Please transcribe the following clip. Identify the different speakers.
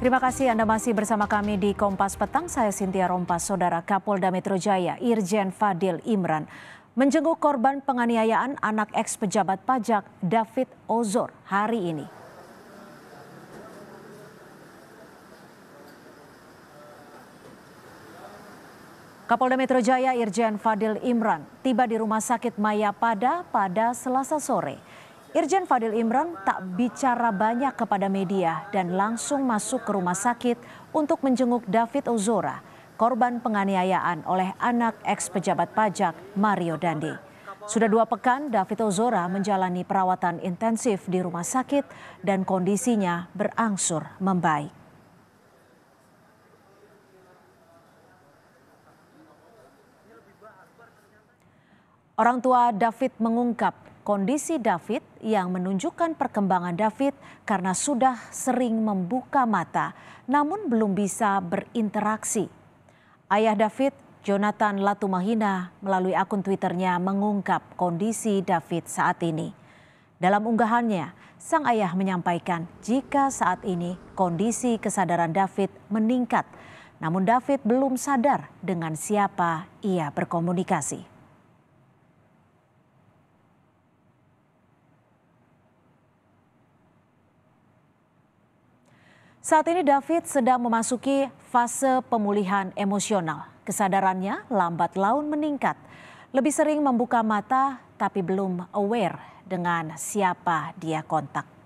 Speaker 1: Terima kasih Anda masih bersama kami di Kompas Petang. Saya Sintia Rompas, Saudara Kapolda Metro Jaya, Irjen Fadil Imran. Menjenguk korban penganiayaan anak eks pejabat pajak David Ozor hari ini. Kapolda Metro Jaya Irjen Fadil Imran tiba di Rumah Sakit Maya Pada pada Selasa sore. Irjen Fadil Imran tak bicara banyak kepada media dan langsung masuk ke rumah sakit untuk menjenguk David Ozora, korban penganiayaan oleh anak eks pejabat pajak Mario Dandi. Sudah dua pekan David Ozora menjalani perawatan intensif di rumah sakit dan kondisinya berangsur membaik. Orang tua David mengungkap kondisi David yang menunjukkan perkembangan David karena sudah sering membuka mata namun belum bisa berinteraksi. Ayah David, Jonathan Latumahina melalui akun Twitternya mengungkap kondisi David saat ini. Dalam unggahannya, sang ayah menyampaikan jika saat ini kondisi kesadaran David meningkat, namun David belum sadar dengan siapa ia berkomunikasi. Saat ini David sedang memasuki fase pemulihan emosional. Kesadarannya lambat laun meningkat. Lebih sering membuka mata tapi belum aware dengan siapa dia kontak.